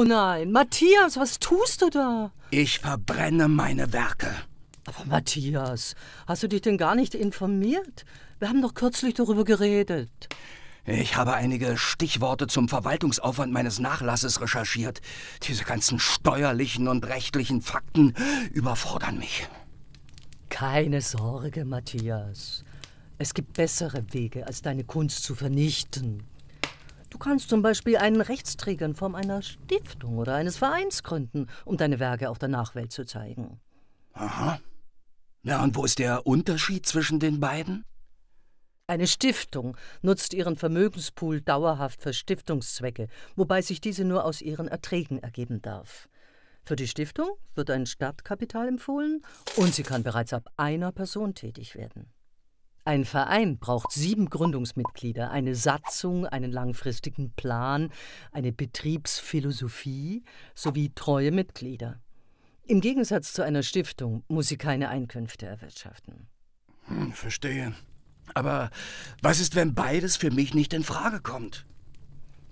Oh nein, Matthias, was tust du da? Ich verbrenne meine Werke. Aber Matthias, hast du dich denn gar nicht informiert? Wir haben doch kürzlich darüber geredet. Ich habe einige Stichworte zum Verwaltungsaufwand meines Nachlasses recherchiert. Diese ganzen steuerlichen und rechtlichen Fakten überfordern mich. Keine Sorge, Matthias. Es gibt bessere Wege, als deine Kunst zu vernichten. Du kannst zum Beispiel einen Rechtsträger in Form einer Stiftung oder eines Vereins gründen, um deine Werke auch der Nachwelt zu zeigen. Aha. Na, und wo ist der Unterschied zwischen den beiden? Eine Stiftung nutzt ihren Vermögenspool dauerhaft für Stiftungszwecke, wobei sich diese nur aus ihren Erträgen ergeben darf. Für die Stiftung wird ein Stadtkapital empfohlen und sie kann bereits ab einer Person tätig werden. Ein Verein braucht sieben Gründungsmitglieder, eine Satzung, einen langfristigen Plan, eine Betriebsphilosophie sowie treue Mitglieder. Im Gegensatz zu einer Stiftung muss sie keine Einkünfte erwirtschaften. Hm, verstehe. Aber was ist, wenn beides für mich nicht in Frage kommt?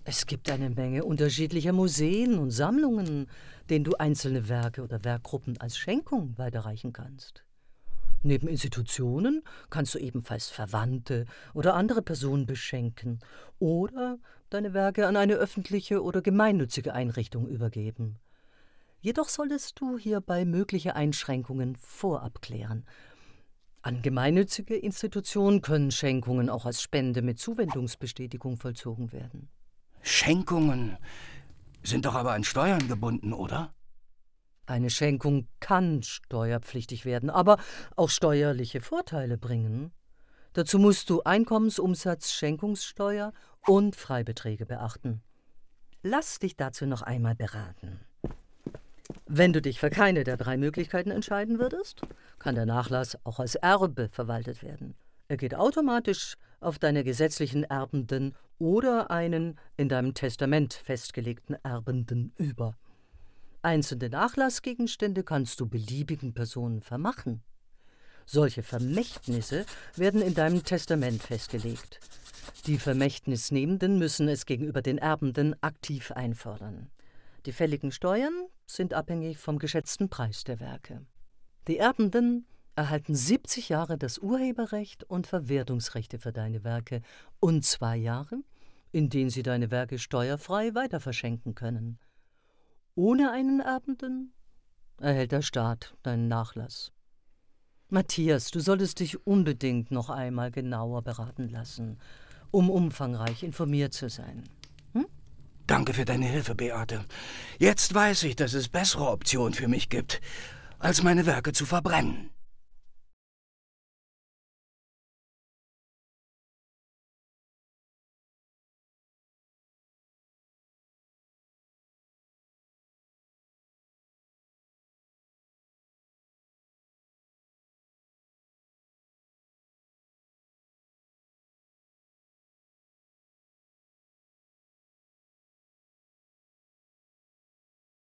Es gibt eine Menge unterschiedlicher Museen und Sammlungen, denen du einzelne Werke oder Werkgruppen als Schenkung weiterreichen kannst. Neben Institutionen kannst du ebenfalls Verwandte oder andere Personen beschenken oder deine Werke an eine öffentliche oder gemeinnützige Einrichtung übergeben. Jedoch solltest du hierbei mögliche Einschränkungen vorab klären. An gemeinnützige Institutionen können Schenkungen auch als Spende mit Zuwendungsbestätigung vollzogen werden. Schenkungen sind doch aber an Steuern gebunden, oder? Eine Schenkung kann steuerpflichtig werden, aber auch steuerliche Vorteile bringen. Dazu musst du Einkommensumsatz, Schenkungssteuer und Freibeträge beachten. Lass dich dazu noch einmal beraten. Wenn du dich für keine der drei Möglichkeiten entscheiden würdest, kann der Nachlass auch als Erbe verwaltet werden. Er geht automatisch auf deine gesetzlichen Erbenden oder einen in deinem Testament festgelegten Erbenden über. Einzelne Nachlassgegenstände kannst du beliebigen Personen vermachen. Solche Vermächtnisse werden in deinem Testament festgelegt. Die Vermächtnisnehmenden müssen es gegenüber den Erbenden aktiv einfordern. Die fälligen Steuern sind abhängig vom geschätzten Preis der Werke. Die Erbenden erhalten 70 Jahre das Urheberrecht und Verwertungsrechte für deine Werke und zwei Jahre, in denen sie deine Werke steuerfrei weiterverschenken können. Ohne einen Erbenden erhält der Staat deinen Nachlass. Matthias, du solltest dich unbedingt noch einmal genauer beraten lassen, um umfangreich informiert zu sein. Hm? Danke für deine Hilfe, Beate. Jetzt weiß ich, dass es bessere Optionen für mich gibt, als meine Werke zu verbrennen.